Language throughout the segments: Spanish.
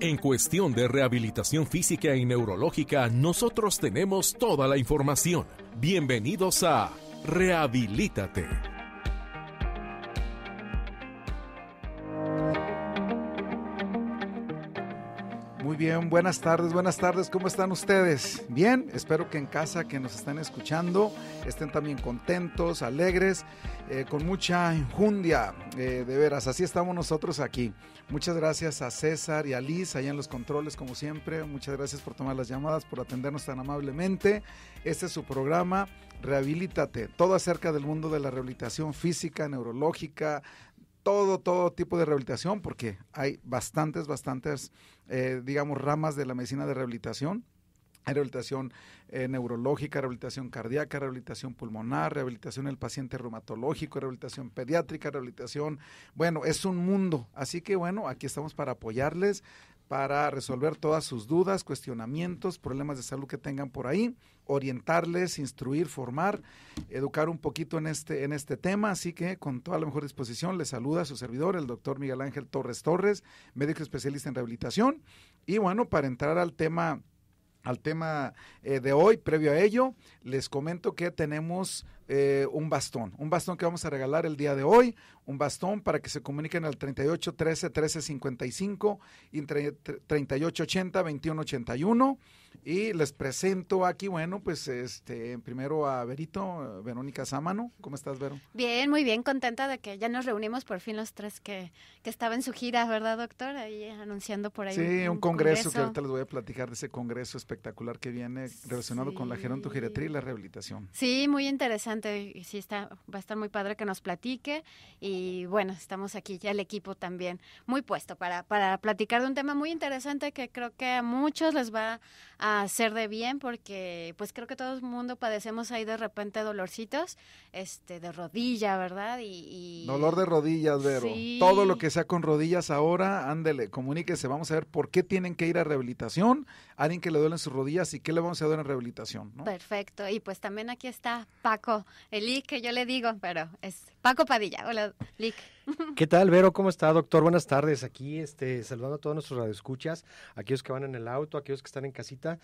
En cuestión de rehabilitación física y neurológica, nosotros tenemos toda la información. Bienvenidos a Rehabilítate. bien, buenas tardes, buenas tardes, ¿cómo están ustedes? Bien, espero que en casa que nos están escuchando estén también contentos, alegres, eh, con mucha injundia, eh, de veras, así estamos nosotros aquí. Muchas gracias a César y a Liz allá en los controles, como siempre, muchas gracias por tomar las llamadas, por atendernos tan amablemente. Este es su programa, Rehabilítate, todo acerca del mundo de la rehabilitación física, neurológica, todo, todo tipo de rehabilitación, porque hay bastantes, bastantes, eh, digamos, ramas de la medicina de rehabilitación. rehabilitación eh, neurológica, rehabilitación cardíaca, rehabilitación pulmonar, rehabilitación del paciente reumatológico, rehabilitación pediátrica, rehabilitación. Bueno, es un mundo. Así que bueno, aquí estamos para apoyarles para resolver todas sus dudas, cuestionamientos, problemas de salud que tengan por ahí, orientarles, instruir, formar, educar un poquito en este, en este tema. Así que con toda la mejor disposición les saluda a su servidor, el doctor Miguel Ángel Torres Torres, médico especialista en rehabilitación. Y bueno, para entrar al tema al tema eh, de hoy, previo a ello, les comento que tenemos eh, un bastón, un bastón que vamos a regalar el día de hoy, un bastón para que se comuniquen al 38 13 13 55 y 38 80 21 81. Y les presento aquí, bueno, pues este, primero a Verito, Verónica Sámano. ¿Cómo estás, Vero? Bien, muy bien, contenta de que ya nos reunimos por fin los tres que, que estaba en su gira, ¿verdad, doctor? Ahí anunciando por ahí. Sí, un, congreso, que ahorita les voy a platicar de ese congreso espectacular que viene relacionado con la gerontogeriatría y la rehabilitación. Sí, muy interesante. sí, está, va a estar muy padre que nos platique. Y bueno, estamos aquí ya el equipo también muy puesto para, para platicar de un tema muy interesante que creo que a muchos les va a hacer de bien porque pues creo que todo el mundo padecemos ahí de repente dolorcitos, este, de rodilla, ¿verdad? Y, Dolor de rodillas, Vero. Todo lo que sea con rodillas ahora, ándele, comuníquese, vamos a ver por qué tienen que ir a rehabilitación, alguien que le duelen sus rodillas y qué le vamos a dar en rehabilitación, Perfecto, y pues también aquí está Paco, el IC que yo le digo, pero es Paco Padilla, hola, Lick. ¿Qué tal, Vero? ¿Cómo está, doctor? Buenas tardes. Aquí este, saludando a todos nuestros radioescuchas, aquellos que van en el auto, aquellos que están en casita.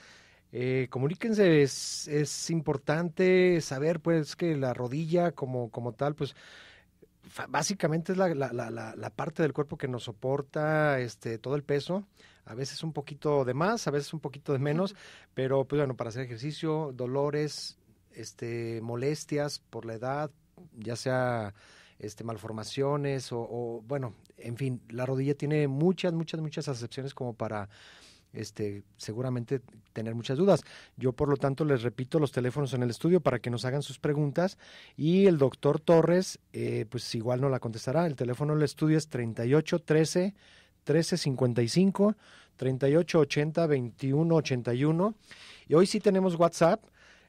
Eh, comuníquense, es, importante saber pues que la rodilla como, como tal, pues básicamente es la, la, la, la, parte del cuerpo que nos soporta este, todo el peso, a veces un poquito de más, a veces un poquito de menos, pero pues bueno, para hacer ejercicio, dolores, este, molestias por la edad, ya sea este, malformaciones o, bueno, en fin, la rodilla tiene muchas, muchas, muchas acepciones como para este, seguramente tener muchas dudas. Yo, por lo tanto, les repito los teléfonos en el estudio para que nos hagan sus preguntas y el doctor Torres, eh, pues igual no la contestará. El teléfono del estudio es 38 13 13 55 38 80 81. Y hoy sí tenemos WhatsApp.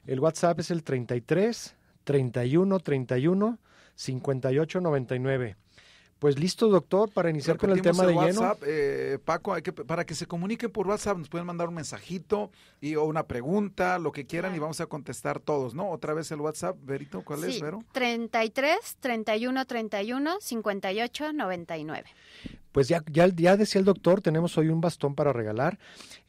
El WhatsApp es el 33 31 31 5899. Pues listo, doctor, para iniciar con el tema de lleno. Eh, Paco, hay que, para que se comuniquen por WhatsApp, nos pueden mandar un mensajito y, o una pregunta, lo que quieran, y vamos a contestar todos, ¿no? Otra vez el WhatsApp, Verito, ¿cuál sí, es, Vero? 33 31 31 58 99. Pues ya, ya, decía el doctor, tenemos hoy un bastón para regalar.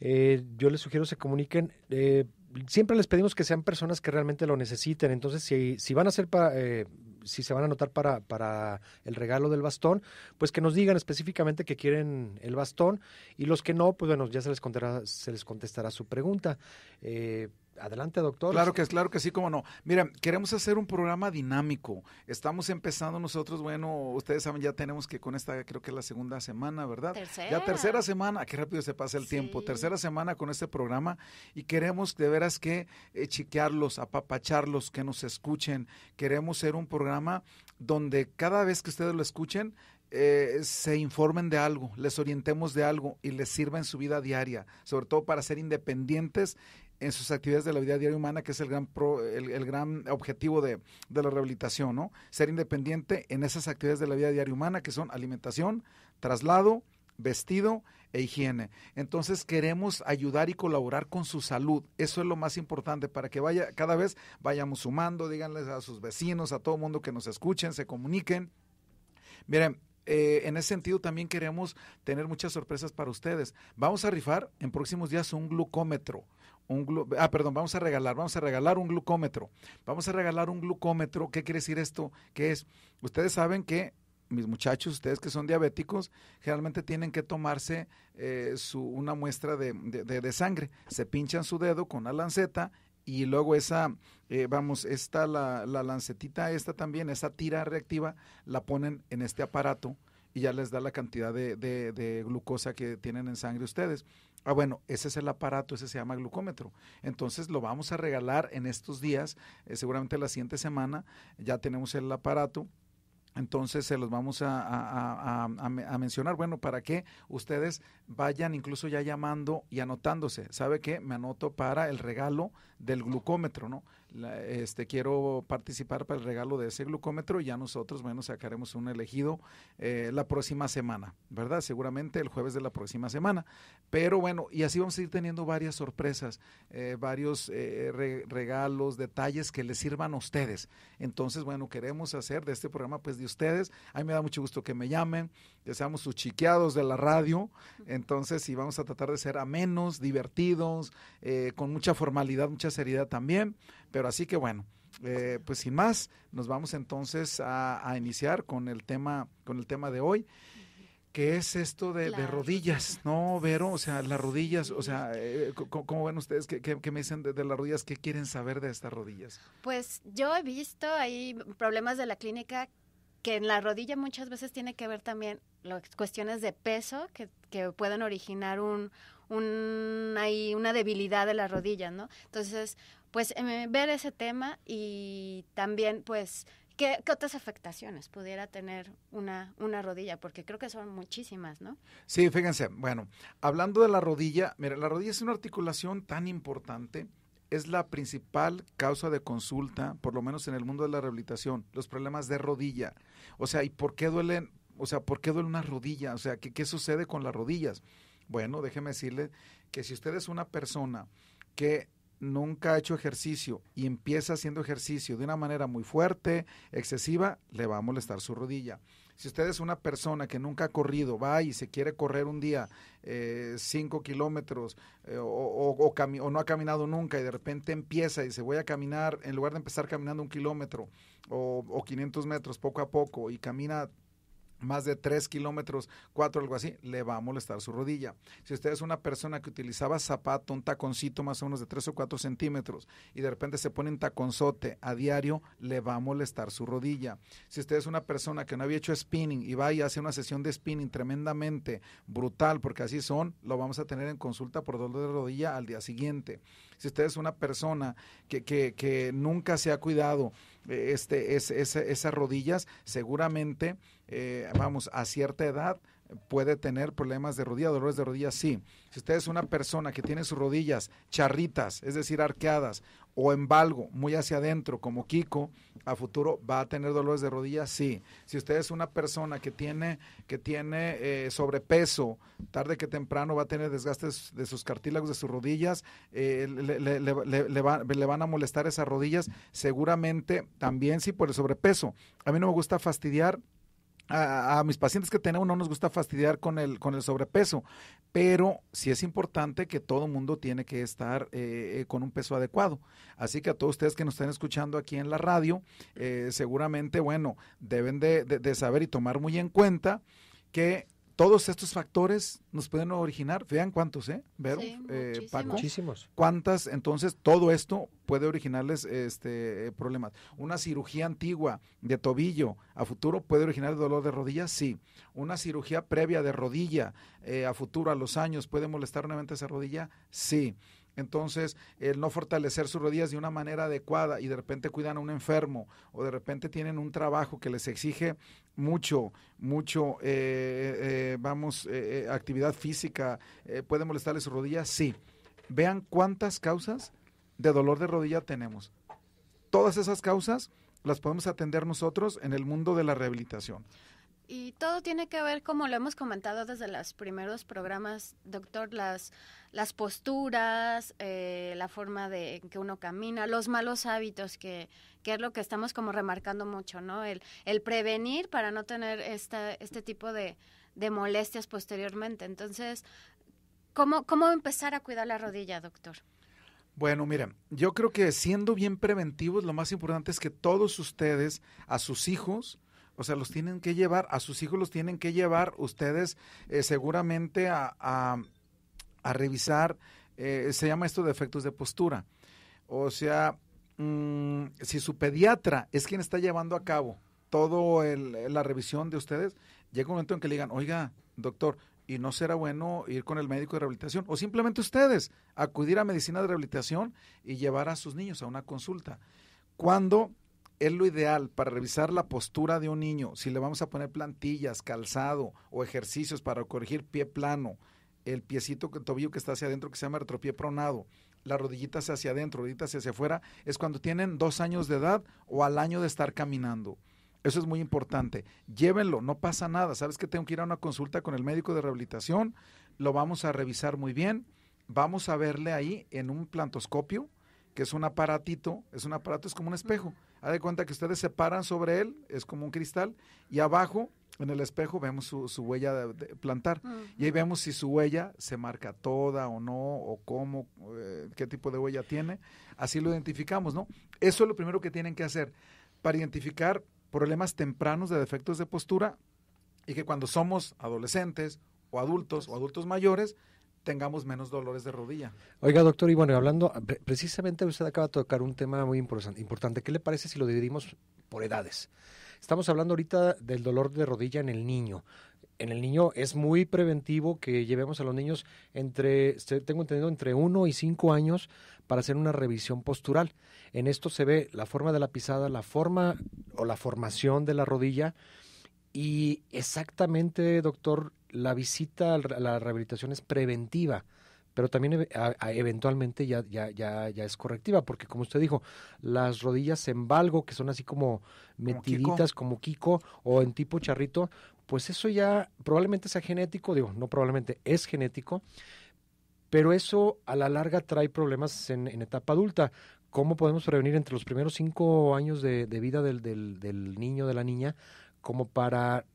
Eh, yo les sugiero se comuniquen. Eh, siempre les pedimos que sean personas que realmente lo necesiten. Entonces, si, van a ser para, eh, si se van a anotar para, para el regalo del bastón, pues que nos digan específicamente que quieren el bastón y los que no, pues bueno, ya se les, se les contestará su pregunta. Eh, Adelante, doctor. Claro que, claro que sí, cómo no. Mira, queremos hacer un programa dinámico. Estamos empezando nosotros, bueno, ustedes saben, ya tenemos que con esta, creo que es la segunda semana, ¿verdad? Tercera. Ya tercera semana, qué rápido se pasa el tiempo. Tercera semana con este programa y queremos de veras que eh, chiquearlos, apapacharlos, que nos escuchen. Queremos ser un programa donde cada vez que ustedes lo escuchen, eh, se informen de algo, les orientemos de algo y les sirva en su vida diaria, sobre todo para ser independientes en sus actividades de la vida diaria humana, que es el gran, el, gran objetivo de, la rehabilitación, ¿no? Ser independiente en esas actividades de la vida diaria humana, que son alimentación, traslado, vestido e higiene. Entonces queremos ayudar y colaborar con su salud. Eso es lo más importante para que vaya, cada vez vayamos sumando, díganles a sus vecinos, a todo el mundo que nos escuchen, se comuniquen. Miren, eh, en ese sentido también queremos tener muchas sorpresas para ustedes. Vamos a rifar en próximos días un glucómetro un ah, perdón, vamos a regalar, vamos a regalar un glucómetro. Vamos a regalar un glucómetro. ¿Qué quiere decir esto? Que es, ustedes saben que mis muchachos, ustedes que son diabéticos, generalmente tienen que tomarse eh, su, una muestra de, sangre. Se pinchan su dedo con una lanceta y luego esa, eh, vamos, esta, la, la lancetita esta también, esa tira reactiva, la ponen en este aparato y ya les da la cantidad de, de, glucosa que tienen en sangre ustedes. Ah, bueno, ese es el aparato, ese se llama glucómetro. Entonces lo vamos a regalar en estos días, eh, seguramente la siguiente semana ya tenemos el aparato. Entonces se los vamos a, a, mencionar, bueno, para que ustedes vayan incluso ya llamando y anotándose. ¿Sabe qué? Me anoto para el regalo del glucómetro, ¿no? este, quiero participar para el regalo de ese glucómetro y ya nosotros, bueno, sacaremos un elegido eh, la próxima semana, ¿verdad? Seguramente el jueves de la próxima semana. Pero bueno, y así vamos a ir teniendo varias sorpresas, eh, varios eh, regalos, detalles que les sirvan a ustedes. Entonces, bueno, queremos hacer de este programa, pues de ustedes. A mí me da mucho gusto que me llamen, deseamos seamos sus chiqueados de la radio. Entonces, sí, vamos a tratar de ser amenos, divertidos, con mucha formalidad, mucha seriedad también pero así que bueno, eh, pues sin más, nos vamos entonces a, iniciar con el tema, con el tema de hoy que es esto de, rodillas, ¿no, Vero? O sea, las rodillas, o sea, eh, ¿cómo, ven ustedes? ¿Qué, qué, me dicen de, las rodillas? ¿Qué quieren saber de estas rodillas? Pues yo he visto ahí problemas de la clínica que en la rodilla muchas veces tiene que ver también las cuestiones de peso que, que pueden originar un, un, hay una debilidad de la rodilla, ¿no? Entonces, pues eh, ver ese tema y también pues ¿Qué, otras afectaciones pudiera tener una, rodilla? Porque creo que son muchísimas, ¿no? Sí, fíjense, bueno, hablando de la rodilla, mira, la rodilla es una articulación tan importante, es la principal causa de consulta, por lo menos en el mundo de la rehabilitación, los problemas de rodilla. O sea, ¿y por qué duelen? O sea, ¿por qué duele una rodilla? O sea, ¿qué, qué sucede con las rodillas? Bueno, déjeme decirle que si usted es una persona que nunca ha hecho ejercicio y empieza haciendo ejercicio de una manera muy fuerte, excesiva, le va a molestar su rodilla. Si usted es una persona que nunca ha corrido, va y se quiere correr un día 5 eh, kilómetros eh, o, no ha caminado nunca y de repente empieza y se voy a caminar, en lugar de empezar caminando un kilómetro o, o 500 metros poco a poco y camina más de 3 kilómetros, 4, algo así, le va a molestar su rodilla. Si usted es una persona que utilizaba zapato, un taconcito más o menos de 3 o 4 centímetros, y de repente se pone un taconzote a diario, le va a molestar su rodilla. Si usted es una persona que no había hecho spinning y va y hace una sesión de spinning tremendamente brutal, porque así son, lo vamos a tener en consulta por dolor de rodilla al día siguiente. Si usted es una persona que, que nunca se ha cuidado, este, es, esas rodillas seguramente, eh, vamos, a cierta edad puede tener problemas de rodilla, dolores de rodillas, sí. Si usted es una persona que tiene sus rodillas charritas, es decir, arqueadas, o en valgo, muy hacia adentro, como Kiko, a futuro va a tener dolores de rodillas, sí. Si usted es una persona que tiene, que tiene eh, sobrepeso, tarde que temprano va a tener desgastes de sus cartílagos, de sus rodillas, eh, le, le, van a molestar esas rodillas, seguramente también sí por el sobrepeso. A mí no me gusta fastidiar a, mis pacientes que tenemos no nos gusta fastidiar con el, con el sobrepeso, pero sí es importante que todo mundo tiene que estar eh, eh, con un peso adecuado. Así que a todos ustedes que nos estén escuchando aquí en la radio, eh, seguramente, bueno, deben de saber y tomar muy en cuenta que todos estos factores nos pueden originar, vean cuántos, ¿eh? ver, eh, muchísimos. ¿Cuántas? Entonces, todo esto puede originarles este, problemas. Una cirugía antigua de tobillo a futuro puede originar dolor de rodilla, sí. Una cirugía previa de rodilla eh, a futuro, a los años, puede molestar nuevamente esa rodilla, sí. Entonces, el no fortalecer sus rodillas de una manera adecuada y de repente cuidan a un enfermo o de repente tienen un trabajo que les exige mucho, mucho, eh, eh, vamos, eh, actividad física, puede molestarle sus rodillas, sí. Vean cuántas causas de dolor de rodilla tenemos. Todas esas causas las podemos atender nosotros en el mundo de la rehabilitación. Y todo tiene que ver, como lo hemos comentado desde los primeros programas, doctor, las, las posturas, eh, la forma de que uno camina, los malos hábitos, que, que, es lo que estamos como remarcando mucho, ¿no? El, el prevenir para no tener esta, este tipo de, molestias posteriormente. Entonces, ¿cómo, ¿cómo empezar a cuidar la rodilla, doctor? Bueno, mira, yo creo que siendo bien preventivos, lo más importante es que todos ustedes, a sus hijos, o sea, los tienen que llevar, a sus hijos los tienen que llevar ustedes eh, seguramente a, revisar, eh, se llama esto de efectos de postura. O sea, mm, si su pediatra es quien está llevando a cabo todo eh, la revisión de ustedes, llega un momento en que le digan, oiga, doctor, y no será bueno ir con el médico de rehabilitación o simplemente ustedes acudir a medicina de rehabilitación y llevar a sus niños a una consulta. Cuando es lo ideal para revisar la postura de un niño, si le vamos a poner plantillas, calzado o ejercicios para corregir pie plano, el piecito, el tobillo que está hacia adentro que se llama retropié pronado, las rodillita hacia adentro, rodillita hacia afuera, es cuando tienen dos años de edad o al año de estar caminando. Eso es muy importante. Llévenlo, no pasa nada. Sabes que tengo que ir a una consulta con el médico de rehabilitación, lo vamos a revisar muy bien, vamos a verle ahí en un plantoscopio, que es un aparatito, es un aparato, es como un espejo. Ha de cuenta que ustedes se paran sobre él, es como un cristal, y abajo en el espejo vemos su, huella de, plantar. Y ahí vemos si su huella se marca toda o no, o cómo, eh, qué tipo de huella tiene. Así lo identificamos, ¿no? Eso es lo primero que tienen que hacer para identificar problemas tempranos de defectos de postura y que cuando somos adolescentes o adultos o adultos mayores, tengamos menos dolores de rodilla. Oiga, doctor, y bueno, hablando, precisamente usted acaba de tocar un tema muy importante. ¿Qué le parece si lo dividimos por edades? Estamos hablando ahorita del dolor de rodilla en el niño. En el niño es muy preventivo que llevemos a los niños entre, tengo entendido, entre 1 y 5 años para hacer una revisión postural. En esto se ve la forma de la pisada, la forma o la formación de la rodilla. Y exactamente, doctor, la visita a la rehabilitación es preventiva, pero también eventualmente ya, ya, ya, es correctiva, porque como usted dijo, las rodillas en valgo, que son así como metiditas como Kiko, o en tipo charrito, pues eso ya probablemente sea genético, digo, no probablemente es genético, pero eso a la larga trae problemas en, etapa adulta. ¿Cómo podemos prevenir entre los primeros cinco años de, vida del, del niño, de la niña, como para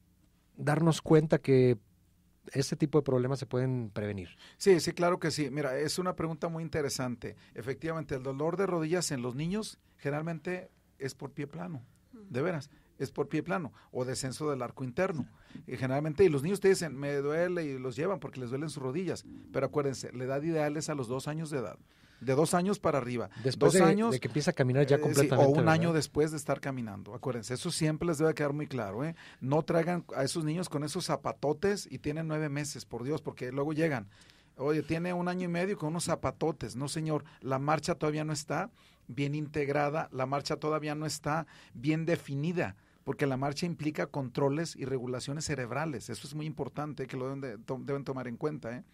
darnos cuenta que este tipo de problemas se pueden prevenir. Sí, sí, claro que sí. Mira, es una pregunta muy interesante. Efectivamente, el dolor de rodillas en los niños generalmente es por pie plano, de veras, es por pie plano o descenso del arco interno. Y generalmente, y los niños te dicen, me duele y los llevan porque les duelen sus rodillas. Pero acuérdense, la edad ideal es a los dos años de edad de dos años para arriba. Después dos de, años, que empieza a caminar ya eh, completamente. o un año después de estar caminando. Acuérdense, eso siempre les debe quedar muy claro. ¿eh? No traigan a esos niños con esos zapatotes y tienen nueve meses, por Dios, porque luego llegan. Oye, tiene un año y medio con unos zapatotes. No, señor, la marcha todavía no está bien integrada, la marcha todavía no está bien definida porque la marcha implica controles y regulaciones cerebrales. Eso es muy importante ¿eh? que lo deben, deben tomar en cuenta. ¿eh?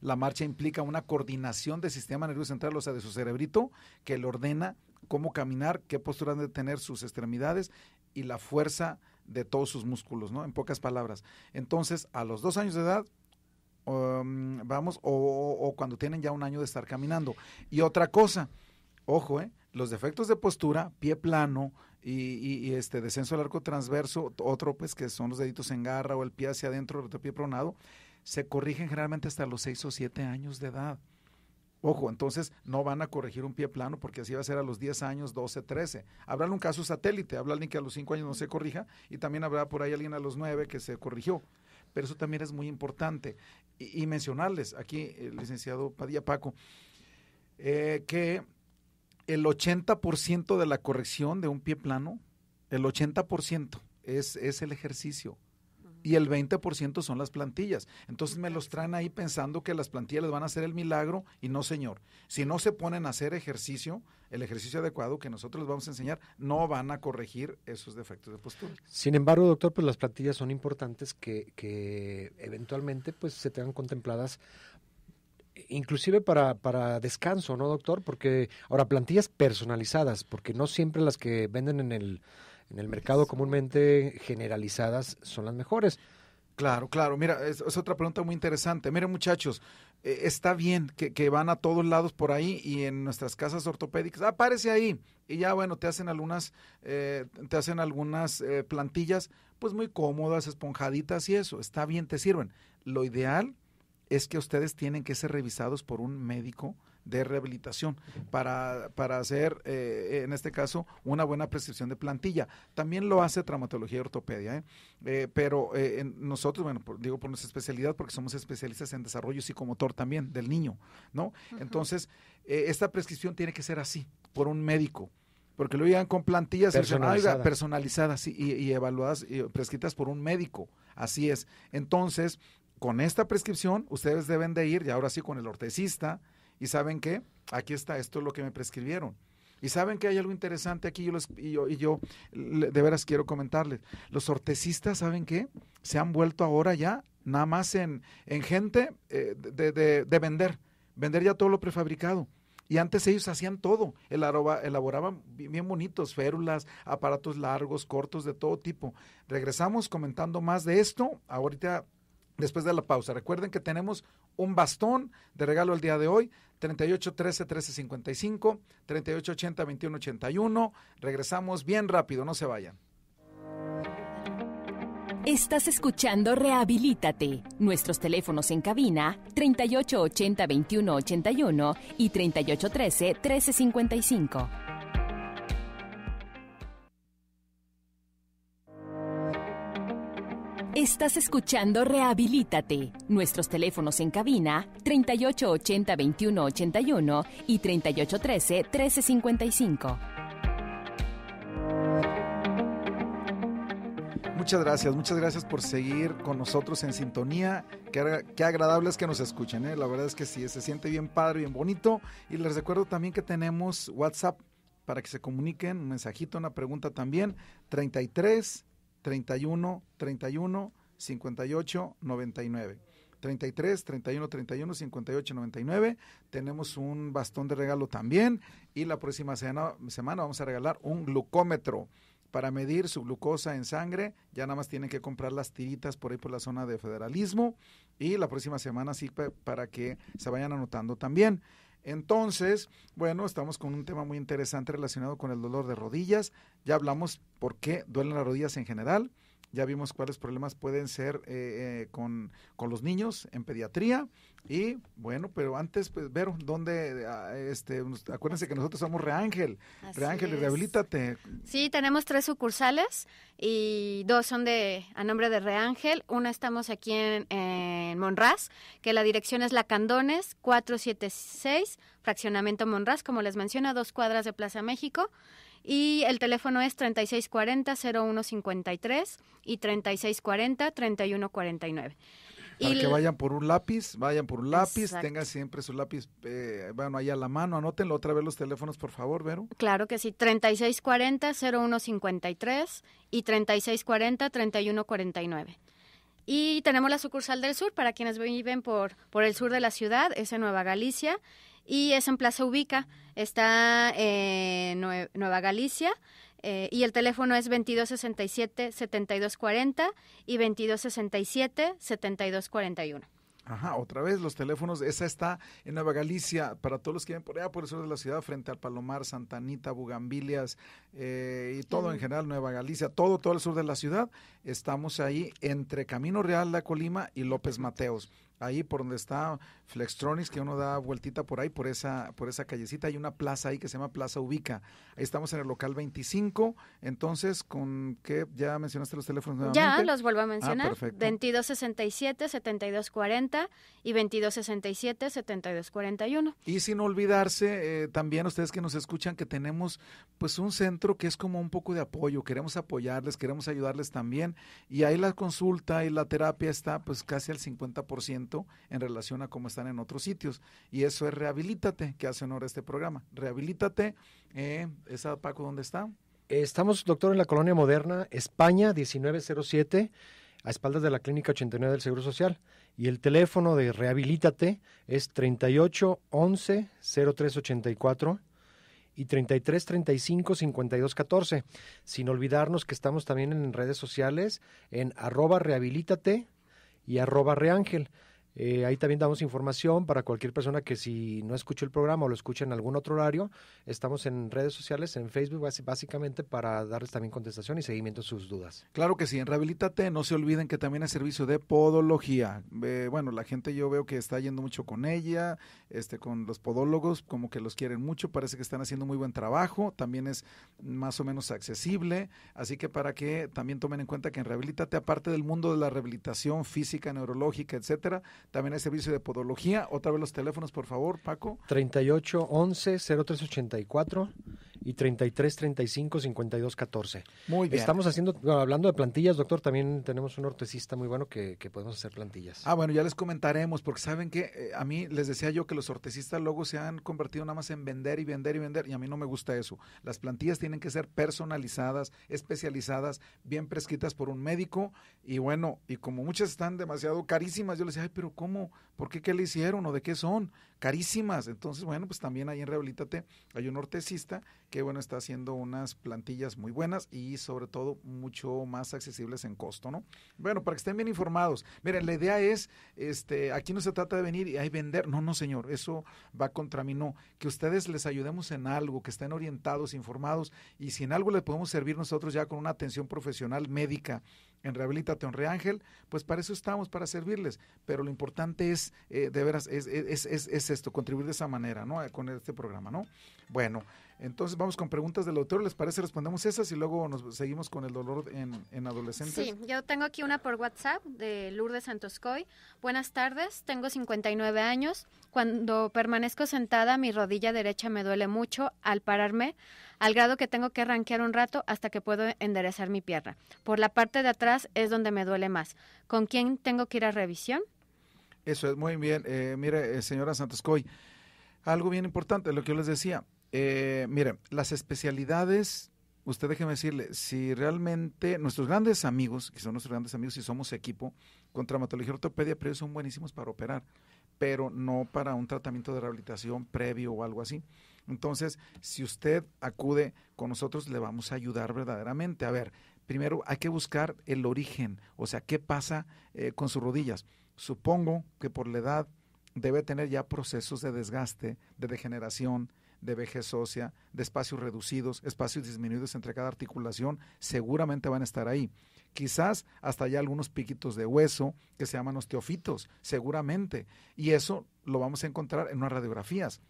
La marcha implica una coordinación del sistema nervioso central, o sea, de su cerebrito, que le ordena cómo caminar, qué postura debe de tener sus extremidades y la fuerza de todos sus músculos, ¿no? En pocas palabras. Entonces, a los dos años de edad, um, vamos, o, cuando tienen ya un año de estar caminando. Y otra cosa, ojo, ¿eh? los defectos de postura, pie plano y, este descenso del arco transverso, otro pues que son los deditos en garra o el pie hacia adentro, el otro pie pronado, se corrigen generalmente hasta los 6 o 7 años de edad. Ojo, entonces no van a corregir un pie plano porque así va a ser a los 10 años, 12, 13. Habrá un caso satélite, habrá alguien que a los 5 años no se corrija y también habrá por ahí alguien a los 9 que se corrigió. Pero eso también es muy importante. Y, mencionarles aquí, el licenciado Padilla Paco, eh, que el 80% de la corrección de un pie plano, el 80% es, es el ejercicio y el 20% son las plantillas. Entonces me los traen ahí pensando que las plantillas les van a hacer el milagro y no, señor. Si no se ponen a hacer ejercicio, el ejercicio adecuado que nosotros les vamos a enseñar, no van a corregir esos defectos de postura. Sin embargo, doctor, pues las plantillas son importantes que, que eventualmente pues se tengan contempladas inclusive para, para descanso, ¿no, doctor? Porque ahora plantillas personalizadas, porque no siempre las que venden en el en el mercado comúnmente generalizadas son las mejores. Claro, claro. Mira, es, otra pregunta muy interesante. Miren muchachos, eh, está bien que, van a todos lados por ahí y en nuestras casas ortopédicas, aparece ahí. Y ya, bueno, te hacen algunas, eh, te hacen algunas eh, plantillas, pues muy cómodas, esponjaditas y eso. Está bien, te sirven. Lo ideal es que ustedes tienen que ser revisados por un médico de rehabilitación para, para hacer, eh, en este caso, una buena prescripción de plantilla. También lo hace traumatología y ortopedia, ¿eh? eh pero eh, nosotros, bueno, digo por nuestra especialidad, porque somos especialistas en desarrollo psicomotor también del niño, ¿no? Entonces, esta prescripción tiene que ser así, por un médico porque lo llegan con plantillas personalizadas, personalizadas y, evaluadas y prescritas por un médico. Así es. Entonces, con esta prescripción, ustedes deben de ir, y ahora sí con el ortecista, y saben qué, aquí está, esto es lo que me prescribieron. Y saben que hay algo interesante aquí, yo, y, yo, de veras quiero comentarles. Los ortecistas, ¿saben qué? Se han vuelto ahora ya nada más en, gente eh, de, de, vender, vender ya todo lo prefabricado. Y antes ellos hacían todo, elaboraban bien bonitos, férulas, aparatos largos, cortos, de todo tipo. Regresamos comentando más de esto ahorita después de la pausa. Recuerden que tenemos un bastón de regalo el día de hoy. 38 13 13 55, 38 80 21 81. Regresamos bien rápido, no se vayan. Estás escuchando Rehabilítate. Nuestros teléfonos en cabina 38 80 21 81 y 38 13 13 55. Estás escuchando Rehabilítate. Nuestros teléfonos en cabina 3880-2181 y 3813-1355. Muchas gracias, muchas gracias por seguir con nosotros en sintonía. Qué, qué agradable es que nos escuchen, ¿eh? la verdad es que sí, se siente bien padre, bien bonito. Y les recuerdo también que tenemos WhatsApp para que se comuniquen, un mensajito, una pregunta también, 33 31 31 58 99. 33 31 31 58 99. Tenemos un bastón de regalo también y la próxima semana, semana vamos a regalar un glucómetro para medir su glucosa en sangre. Ya nada más tienen que comprar las tiritas por ahí por la zona de federalismo y la próxima semana sí para que se vayan anotando también. Entonces, bueno, estamos con un tema muy interesante relacionado con el dolor de rodillas. Ya hablamos por qué duelen las rodillas en general ya vimos cuáles problemas pueden ser eh, eh, con, los niños en pediatría. Y bueno, pero antes, pues, ver ¿dónde? Ah, este, acuérdense que nosotros somos Reángel. Reángel, rehabilítate. Sí, tenemos tres sucursales y dos son de a nombre de Reángel. Una estamos aquí en, en Monraz, que la dirección es La 476, fraccionamiento Monraz, como les menciona, dos cuadras de Plaza México. Y el teléfono es 3640-0153 y 3640-3149. Para y que vayan por un lápiz, vayan por un lápiz, tengan siempre su lápiz, eh, bueno, ahí a la mano, anótenlo otra vez los teléfonos, por favor, Vero. Claro que sí, 3640-0153 y 3640-3149. Y tenemos la sucursal del sur, para quienes viven por, por el sur de la ciudad, es en Nueva Galicia, y es en Plaza Ubica, está en Nueva Galicia. Eh, y el teléfono es 2267-7240 y 2267-7241. Ajá, otra vez los teléfonos. Esa está en Nueva Galicia. Para todos los que vienen por allá, por el sur de la ciudad, frente al Palomar, Santanita, Bugambilias eh, y todo en general, Nueva Galicia, todo, todo el sur de la ciudad. Estamos ahí entre Camino Real, La Colima y López Mateos ahí por donde está Flextronics, que uno da vueltita por ahí, por esa, por esa callecita, hay una plaza ahí que se llama Plaza Ubica. Ahí estamos en el local 25, entonces, ¿con qué? ¿Ya mencionaste los teléfonos Ya, los vuelvo a ah, mencionar. 2267-7240 y 2267-7241. Y sin olvidarse, eh, también ustedes que nos escuchan, que tenemos pues un centro que es como un poco de apoyo, queremos apoyarles, queremos ayudarles también, y ahí la consulta y la terapia está pues casi al 50% en relación a cómo están en otros sitios. Y eso es Rehabilítate, que hace honor a este programa. Rehabilítate, eh, ¿esa Paco dónde está? Estamos, doctor, en la colonia moderna, España, 1907, a espaldas de la Clínica 89 del Seguro Social. Y el teléfono de Rehabilítate es 38 11 0384 y 33 35 52 Sin olvidarnos que estamos también en redes sociales en arroba rehabilitate y arroba reángel. Eh, ahí también damos información para cualquier persona que si no escuchó el programa o lo escucha en algún otro horario, estamos en redes sociales, en Facebook básicamente para darles también contestación y seguimiento a sus dudas. Claro que sí, en Rehabilitate no se olviden que también hay servicio de podología. Eh, bueno, la gente yo veo que está yendo mucho con ella, este, con los podólogos, como que los quieren mucho, parece que están haciendo muy buen trabajo, también es más o menos accesible, así que para que también tomen en cuenta que en Rehabilitate, aparte del mundo de la rehabilitación física, neurológica, etcétera, también hay servicio de podología. Otra vez los teléfonos, por favor, Paco. 38 11 0384 y 33 35 52 14. Muy bien. Estamos haciendo, hablando de plantillas, doctor, también tenemos un ortecista muy bueno que, podemos hacer plantillas. Ah, bueno, ya les comentaremos, porque saben que eh, a mí les decía yo que los ortecistas luego se han convertido nada más en vender y vender y vender, y a mí no me gusta eso. Las plantillas tienen que ser personalizadas, especializadas, bien prescritas por un médico, y bueno, y como muchas están demasiado carísimas, yo les decía, ay, pero ¿cómo? ¿Por qué ¿Qué le hicieron o de qué son, carísimas. Entonces, bueno, pues también ahí en Rehabilitate hay un ortecista que, bueno, está haciendo unas plantillas muy buenas y sobre todo mucho más accesibles en costo, ¿no? Bueno, para que estén bien informados. Miren, la idea es, este, aquí no se trata de venir y ahí vender. No, no, señor, eso va contra mí, no. Que ustedes les ayudemos en algo, que estén orientados, informados y si en algo les podemos servir nosotros ya con una atención profesional médica en un Re Ángel, pues para eso estamos, para servirles. Pero lo importante es, eh, de veras, es, es, esto, contribuir de esa manera, ¿no? Eh, con este programa, ¿no? Bueno, entonces vamos con preguntas del autor, ¿les parece? Respondemos esas y luego nos seguimos con el dolor en, en adolescentes. Sí, yo tengo aquí una por WhatsApp de Lourdes Santoscoy. Buenas tardes, tengo 59 años. Cuando permanezco sentada, mi rodilla derecha me duele mucho al pararme, al grado que tengo que arranquear un rato hasta que puedo enderezar mi pierna. Por la parte de atrás es donde me duele más. ¿Con quién tengo que ir a revisión? Eso es muy bien. Eh, mire, eh, señora Santoscoy, algo bien importante, lo que yo les decía eh, mire, las especialidades, usted déjeme decirle, si realmente nuestros grandes amigos, que son nuestros grandes amigos y somos equipo, con traumatología y ortopedia, pero son buenísimos para operar, pero no para un tratamiento de rehabilitación previo o algo así. Entonces, si usted acude con nosotros, le vamos a ayudar verdaderamente. A ver, primero hay que buscar el origen, o sea, qué pasa eh, con sus rodillas. Supongo que por la edad debe tener ya procesos de desgaste, de degeneración, de vejez ósea, de espacios reducidos, espacios disminuidos entre cada articulación, seguramente van a estar ahí. Quizás hasta ya algunos piquitos de hueso que se llaman osteofitos, seguramente. Y eso lo vamos a encontrar en unas radiografías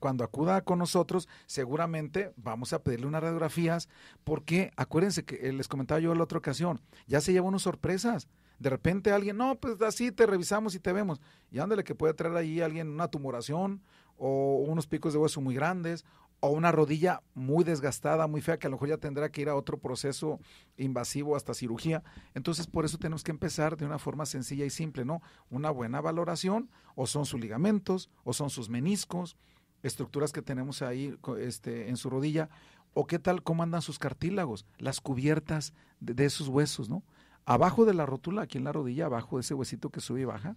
cuando acuda con nosotros, seguramente vamos a pedirle unas radiografías, porque acuérdense que eh, les comentaba yo en la otra ocasión, ya se lleva unas sorpresas. De repente alguien, no, pues así te revisamos y te vemos. Y ándale que puede traer ahí alguien una tumoración, o unos picos de hueso muy grandes, o una rodilla muy desgastada, muy fea, que a lo mejor ya tendrá que ir a otro proceso invasivo hasta cirugía. Entonces, por eso tenemos que empezar de una forma sencilla y simple, ¿no? Una buena valoración, o son sus ligamentos, o son sus meniscos, estructuras que tenemos ahí este, en su rodilla, o qué tal, cómo andan sus cartílagos, las cubiertas de, de esos huesos, ¿no? Abajo de la rótula, aquí en la rodilla, abajo de ese huesito que sube y baja,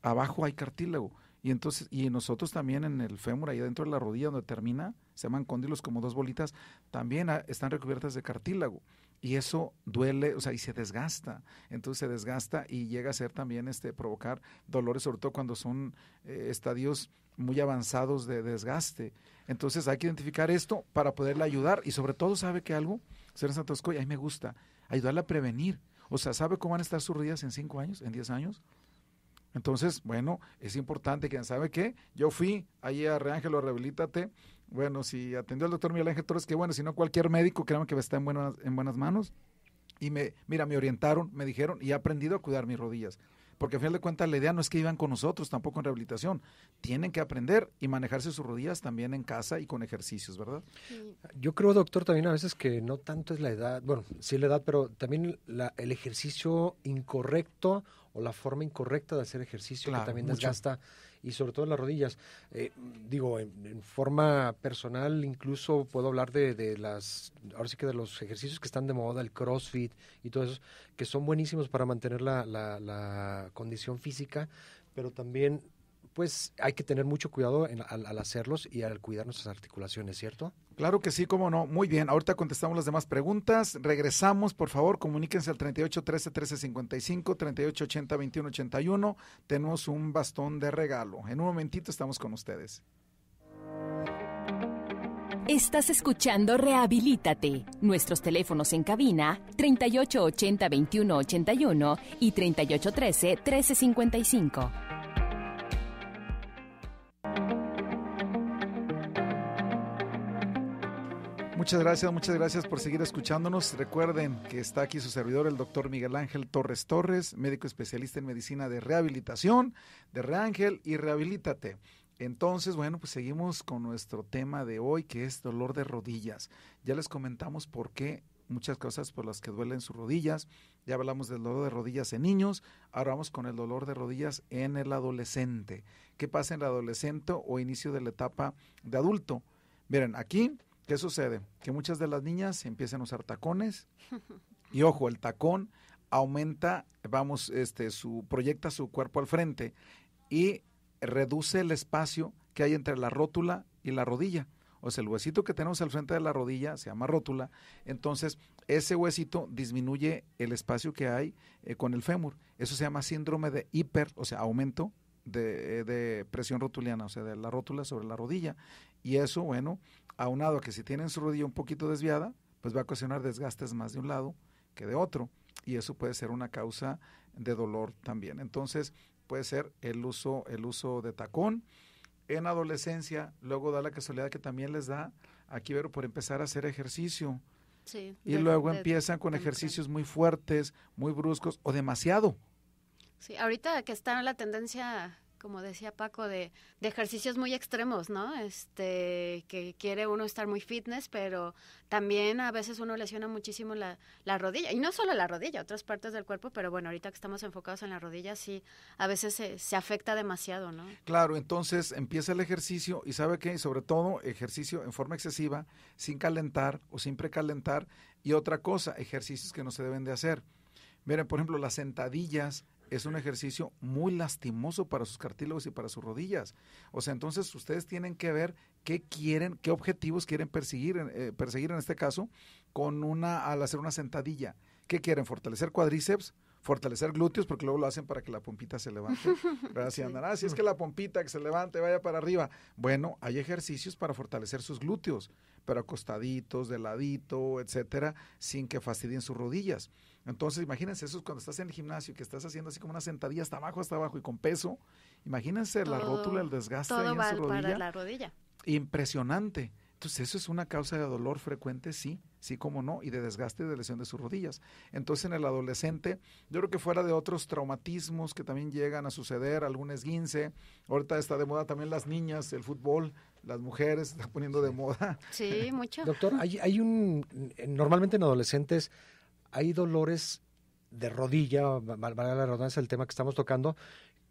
abajo hay cartílago y entonces, y nosotros también en el fémur, ahí dentro de la rodilla donde termina, se llaman cóndilos como dos bolitas, también están recubiertas de cartílago. Y eso duele, o sea, y se desgasta. Entonces se desgasta y llega a ser también este provocar dolores, sobre todo cuando son eh, estadios muy avanzados de desgaste. Entonces hay que identificar esto para poderle ayudar. Y sobre todo, ¿sabe que algo? Ser santosco a ahí me gusta, ayudarle a prevenir. O sea, ¿sabe cómo van a estar sus rodillas en cinco años, en diez años? Entonces, bueno, es importante, que sabe que yo fui allí a Reángelo, rehabilítate. Bueno, si atendió al doctor Miguel Ángel Torres, que bueno, si no cualquier médico, créanme que está en buenas, en buenas manos. Y me, mira, me orientaron, me dijeron y he aprendido a cuidar mis rodillas. Porque al final de cuentas la idea no es que iban con nosotros tampoco en rehabilitación. Tienen que aprender y manejarse sus rodillas también en casa y con ejercicios, ¿verdad? Yo creo, doctor, también a veces que no tanto es la edad, bueno, sí la edad, pero también la, el ejercicio incorrecto o la forma incorrecta de hacer ejercicio que también desgasta y sobre todo las rodillas. Eh, digo, en, forma personal incluso puedo hablar de, las, ahora sí que de los ejercicios que están de moda, el CrossFit y todo eso, que son buenísimos para mantener la, condición física, pero también pues hay que tener mucho cuidado al, hacerlos y al cuidar nuestras articulaciones, ¿cierto? Claro que sí, cómo no. Muy bien, ahorita contestamos las demás preguntas. Regresamos, por favor, comuníquense al 3813-1355, 3880-2181, Tenemos un bastón de regalo. En un momentito estamos con ustedes. Estás escuchando Rehabilítate. Nuestros teléfonos en cabina 3880-2181 y 3813-1355. Muchas gracias, muchas gracias por seguir escuchándonos. Recuerden que está aquí su servidor, el doctor Miguel Ángel Torres Torres, médico especialista en medicina de rehabilitación, de Reángel y Rehabilítate. Entonces, bueno, pues seguimos con nuestro tema de hoy, que es dolor de rodillas. Ya les comentamos por qué muchas cosas por las que duelen sus rodillas. Ya hablamos del dolor de rodillas en niños, ahora vamos con el dolor de rodillas en el adolescente. ¿Qué pasa en el adolescente o inicio de la etapa de adulto? Miren, aquí ¿Qué sucede? Que muchas de las niñas empiezan a usar tacones y ojo, el tacón aumenta, vamos, este, su proyecta su cuerpo al frente y reduce el espacio que hay entre la rótula y la rodilla. O sea, el huesito que tenemos al frente de la rodilla se llama rótula. Entonces, ese huesito disminuye el espacio que hay eh, con el fémur. Eso se llama síndrome de hiper, o sea, aumento de, eh, de, presión rotuliana, o sea, de la rótula sobre la rodilla. Y eso, bueno, aunado a que si tienen su rodilla un poquito desviada, pues va a ocasionar desgastes más de un lado que de otro. Y eso puede ser una causa de dolor también. Entonces, puede ser el uso, el uso de tacón. En adolescencia, luego da la casualidad que también les da aquí, Vero, por empezar a hacer ejercicio. Sí, y luego empiezan con ejercicios muy fuertes, muy bruscos o demasiado. Sí, ahorita que está la tendencia como decía Paco, de, de, ejercicios muy extremos, ¿no? Este, que quiere uno estar muy fitness, pero también a veces uno lesiona muchísimo la, la, rodilla. Y no solo la rodilla, otras partes del cuerpo, pero bueno, ahorita que estamos enfocados en la rodilla, sí, a veces se, se afecta demasiado, ¿no? Claro, entonces empieza el ejercicio y sabe qué? sobre todo, ejercicio en forma excesiva, sin calentar o sin precalentar. Y otra cosa, ejercicios que no se deben de hacer. Miren, por ejemplo, las sentadillas es un ejercicio muy lastimoso para sus cartílagos y para sus rodillas. O sea, entonces ustedes tienen que ver qué quieren, qué objetivos quieren perseguir, eh, perseguir en este caso, con una, al hacer una sentadilla. ¿Qué quieren? ¿Fortalecer cuádriceps? fortalecer glúteos, porque luego lo hacen para que la pompita se levante. Ah, si es que la pompita que se levante vaya para arriba. Bueno, hay ejercicios para fortalecer sus glúteos, pero acostaditos, de ladito, etcétera, sin que fastidien sus rodillas. Entonces, imagínense eso cuando estás en el gimnasio, que estás haciendo así como una sentadilla hasta abajo, hasta abajo y con peso. Imagínense la rótula, el desgaste todo en Para la rodilla. Impresionante. Entonces, pues, ¿eso es una causa de dolor frecuente? Sí, sí, como no, y de desgaste y de lesión de sus rodillas. Entonces, en el adolescente, yo creo que fuera de otros traumatismos que también llegan a suceder, algún esguince, ahorita está de moda también las niñas, el fútbol, las mujeres, está poniendo de moda. Sí, mucho. Doctor, hay, hay un, normalmente en adolescentes hay dolores de rodilla, valga la es el tema que estamos tocando,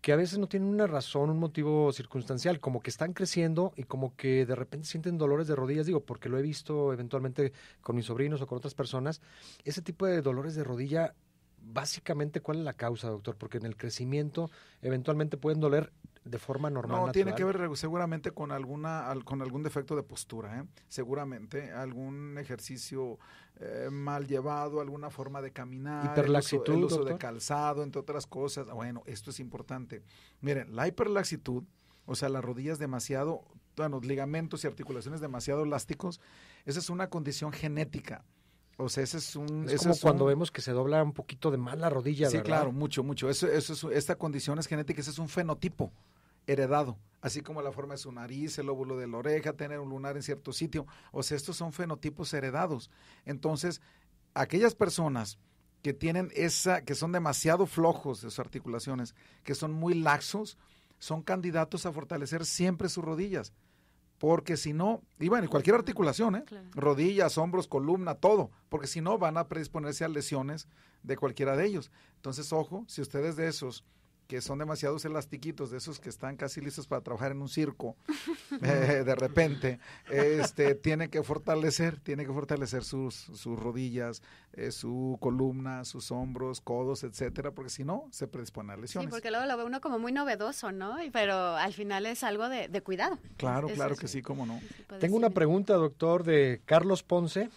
que a veces no tienen una razón, un motivo circunstancial, como que están creciendo y como que de repente sienten dolores de rodillas, digo, porque lo he visto eventualmente con mis sobrinos o con otras personas, ese tipo de dolores de rodilla, básicamente, ¿cuál es la causa, doctor? Porque en el crecimiento eventualmente pueden doler de forma normal. No, tiene que ver seguramente con, alguna, con algún defecto de postura, ¿eh? seguramente, algún ejercicio eh, mal llevado, alguna forma de caminar, hiperlaxitud, el de calzado, entre otras cosas. Bueno, esto es importante. Miren, la hiperlaxitud, o sea, las rodillas demasiado, bueno, ligamentos y articulaciones demasiado elásticos, esa es una condición genética. O sea, ese es un... eso cuando vemos que se dobla un poquito de mal la rodilla, Sí, claro, mucho, mucho. Eso, eso esta condición es genética, ese es un fenotipo heredado, así como la forma de su nariz, el óvulo de la oreja, tener un lunar en cierto sitio. O sea, estos son fenotipos heredados. Entonces, aquellas personas que tienen esa, que son demasiado flojos de sus articulaciones, que son muy laxos, son candidatos a fortalecer siempre sus rodillas. Porque si no, y bueno, cualquier articulación, ¿eh? rodillas, hombros, columna, todo, porque si no van a predisponerse a lesiones de cualquiera de ellos. Entonces, ojo, si ustedes de esos que son demasiados elastiquitos, de esos que están casi listos para trabajar en un circo, eh, de repente, este, tiene que fortalecer, tiene que fortalecer sus, rodillas, eh, su columna, sus hombros, codos, etcétera, porque si no, se predispone a lesiones. Sí, porque luego lo ve uno como muy novedoso, ¿no? Pero al final es algo de, cuidado. Claro, claro que sí, cómo no. Tengo una pregunta, doctor, de Carlos Ponce.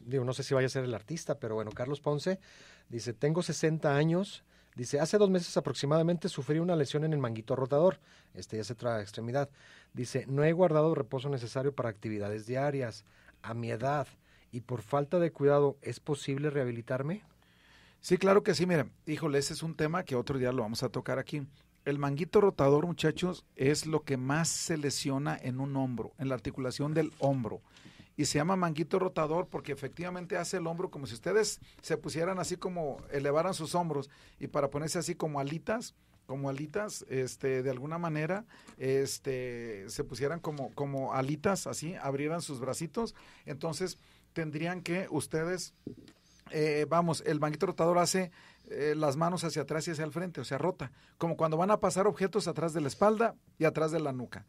digo, no sé si vaya a ser el artista, pero bueno, Carlos Ponce dice, tengo 60 años, Dice, hace dos meses aproximadamente sufrí una lesión en el manguito rotador. Este ya se trae a extremidad. Dice, no he guardado reposo necesario para actividades diarias. A mi edad y por falta de cuidado, ¿es posible rehabilitarme? Sí, claro que sí. Miren, híjole, ese es un tema que otro día lo vamos a tocar aquí. El manguito rotador, muchachos, es lo que más se lesiona en un hombro, en la articulación del hombro y se llama manguito rotador porque efectivamente hace el hombro como si ustedes se pusieran así como elevaran sus hombros y para ponerse así como alitas como alitas este de alguna manera este se pusieran como como alitas así abrieran sus bracitos entonces tendrían que ustedes eh, vamos, el manguito rotador hace eh, las manos hacia atrás y hacia el frente, o sea, rota, como cuando van a pasar objetos atrás de la espalda y atrás de la nuca.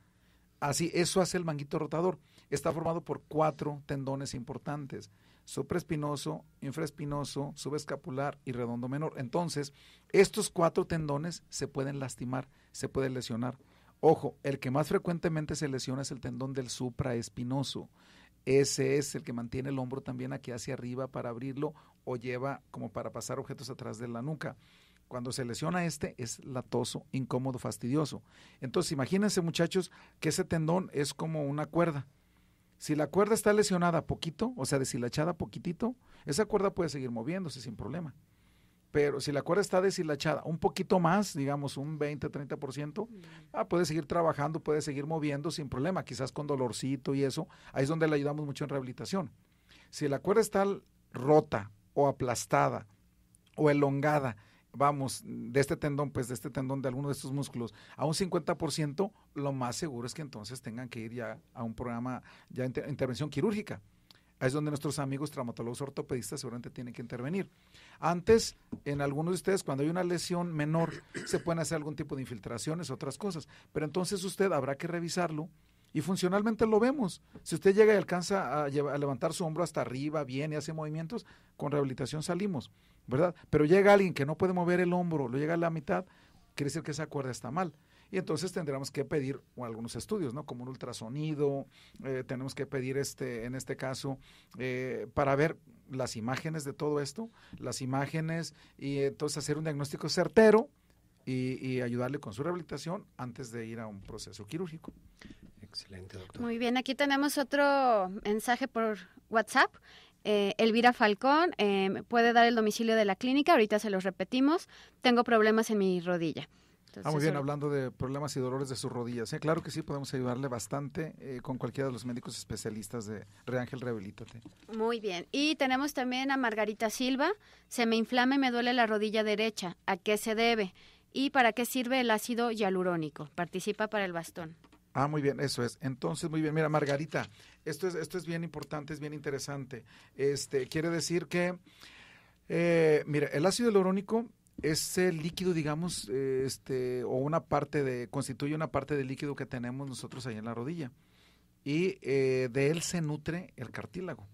Así, eso hace el manguito rotador está formado por cuatro tendones importantes, supraespinoso, infraespinoso, subescapular y redondo menor. Entonces, estos cuatro tendones se pueden lastimar, se pueden lesionar. Ojo, el que más frecuentemente se lesiona es el tendón del supraespinoso. Ese es el que mantiene el hombro también aquí hacia arriba para abrirlo o lleva como para pasar objetos atrás de la nuca. Cuando se lesiona este es latoso, incómodo, fastidioso. Entonces imagínense muchachos que ese tendón es como una cuerda si la cuerda está lesionada poquito, o sea, deshilachada poquitito, esa cuerda puede seguir moviéndose sin problema. Pero si la cuerda está deshilachada un poquito más, digamos un 20-30%, ah, puede seguir trabajando, puede seguir moviendo sin problema, quizás con dolorcito y eso. Ahí es donde le ayudamos mucho en rehabilitación. Si la cuerda está rota o aplastada o elongada, vamos, de este tendón, pues de este tendón de alguno de estos músculos a un 50%, lo más seguro es que entonces tengan que ir ya a un programa, ya intervención quirúrgica. Es donde nuestros amigos traumatólogos ortopedistas seguramente tienen que intervenir. Antes, en algunos de ustedes, cuando hay una lesión menor, se pueden hacer algún tipo de infiltraciones, otras cosas. Pero entonces usted habrá que revisarlo y funcionalmente lo vemos. Si usted llega y alcanza a, levantar su hombro hasta arriba, viene, hace movimientos, con rehabilitación salimos, ¿verdad? Pero llega alguien que no puede mover el hombro, lo llega a la mitad, quiere decir que esa cuerda está mal. Y entonces tendremos que pedir algunos estudios, ¿no? Como un ultrasonido, eh, tenemos que pedir este, en este caso, eh, para ver las imágenes de todo esto, las imágenes, y eh, entonces hacer un diagnóstico certero y, ayudarle con su rehabilitación antes de ir a un proceso quirúrgico. Excelente, doctor. Muy bien, aquí tenemos otro mensaje por WhatsApp. Eh, Elvira Falcón, em, puede dar el domicilio de la clínica, ahorita se los repetimos, tengo problemas en mi rodilla. Entonces, ah, muy bien, hablando de problemas y dolores de sus rodillas. Claro que sí, podemos ayudarle bastante eh, con cualquiera de los médicos especialistas de Reángel Rehabilítate. Muy bien, y tenemos también a Margarita Silva, se me inflama y me duele la rodilla derecha, ¿a qué se debe? ¿Y para qué sirve el ácido hialurónico? Participa para el bastón. Ah, muy bien, eso es. Entonces, muy bien. Mira, Margarita, esto es, esto es bien importante, es bien interesante. Este, quiere decir que, eh, mira, el ácido hialurónico es el líquido, digamos, este, o una parte de, constituye una parte del líquido que tenemos nosotros ahí en la rodilla. Y eh, de él se nutre el cartílago.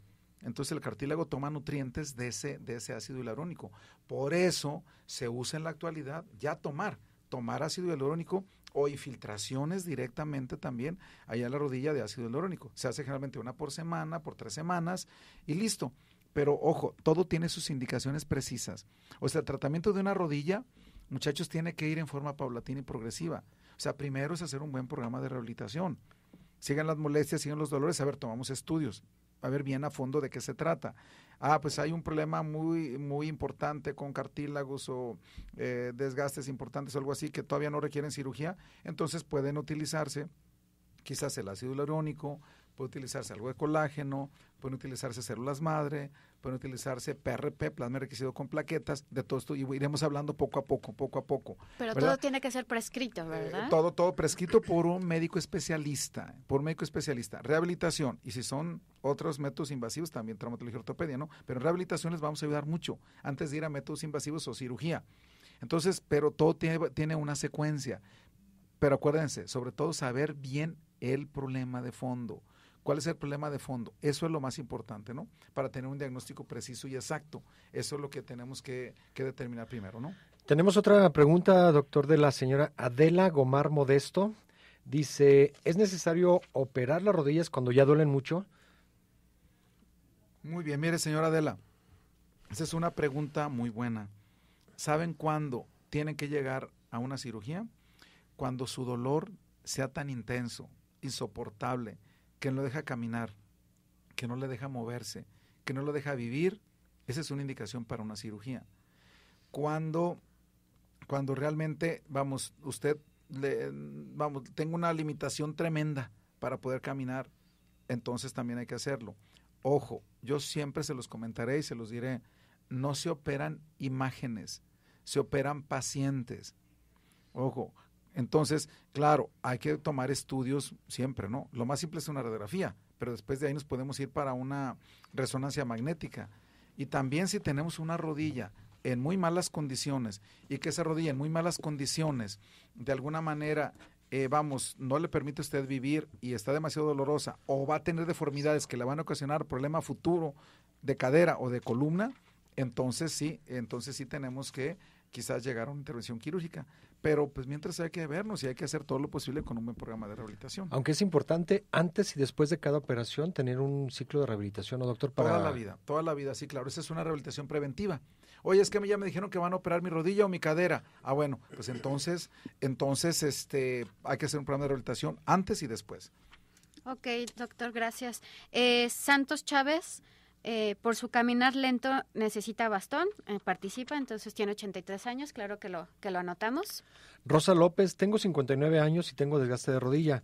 Entonces el cartílago toma nutrientes de ese, de ese ácido hialurónico. Por eso se usa en la actualidad ya tomar, tomar ácido hialurónico o infiltraciones directamente también allá en la rodilla de ácido hialurónico. Se hace generalmente una por semana, por tres semanas y listo. Pero ojo, todo tiene sus indicaciones precisas. O sea, el tratamiento de una rodilla, muchachos, tiene que ir en forma paulatina y progresiva. O sea, primero es hacer un buen programa de rehabilitación. Sigan las molestias, sigan los dolores, a ver, tomamos estudios a ver bien a fondo de qué se trata. Ah, pues hay un problema muy, muy importante con cartílagos o eh, desgastes importantes o algo así que todavía no requieren cirugía, entonces pueden utilizarse quizás el ácido hialurónico, puede utilizarse algo de colágeno, pueden utilizarse células madre, pueden utilizarse PRP, plasma enriquecido con plaquetas, de todo esto, y iremos hablando poco a poco, poco a poco. Pero todo tiene que ser prescrito, eh, ¿verdad? todo, todo prescrito por un médico especialista, por un médico especialista. Rehabilitación, y si son otros métodos invasivos, también traumatología ortopedia, ¿no? Pero en rehabilitación les vamos a ayudar mucho antes de ir a métodos invasivos o cirugía. Entonces, pero todo tiene, tiene una secuencia. Pero acuérdense, sobre todo saber bien el problema de fondo ¿Cuál es el problema de fondo? Eso es lo más importante, ¿no? Para tener un diagnóstico preciso y exacto. Eso es lo que tenemos que, determinar primero, ¿no? Tenemos otra pregunta, doctor, de la señora Adela Gomar Modesto. Dice, ¿es necesario operar las rodillas cuando ya duelen mucho? Muy bien, mire, señora Adela, esa es una pregunta muy buena. ¿Saben cuándo tienen que llegar a una cirugía? Cuando su dolor sea tan intenso, insoportable, que no lo deja caminar, que no le deja moverse, que no lo deja vivir, esa es una indicación para una cirugía. Cuando, cuando realmente, vamos, usted, le, vamos, tengo una limitación tremenda para poder caminar, entonces también hay que hacerlo. Ojo, yo siempre se los comentaré y se los diré, no se operan imágenes, se operan pacientes. Ojo, entonces, claro, hay que tomar estudios siempre, ¿no? Lo más simple es una radiografía, pero después de ahí nos podemos ir para una resonancia magnética. Y también si tenemos una rodilla en muy malas condiciones y que esa rodilla en muy malas condiciones, de alguna manera, eh, vamos, no le permite a usted vivir y está demasiado dolorosa o va a tener deformidades que le van a ocasionar problema futuro de cadera o de columna, entonces sí, entonces sí tenemos que quizás llegar a una intervención quirúrgica. Pero pues mientras hay que vernos y hay que hacer todo lo posible con un buen programa de rehabilitación. Aunque es importante antes y después de cada operación tener un ciclo de rehabilitación, ¿no, doctor? Para... Toda la vida, toda la vida, sí, claro. Esa es una rehabilitación preventiva. Oye, es que ya me dijeron que van a operar mi rodilla o mi cadera. Ah, bueno, pues entonces, entonces este, hay que hacer un programa de rehabilitación antes y después. Ok, doctor, gracias. Eh, Santos Chávez eh, por su caminar lento necesita bastón, eh, participa, entonces tiene 83 años, claro que lo, que lo anotamos. Rosa López, tengo 59 años y tengo desgaste de rodilla.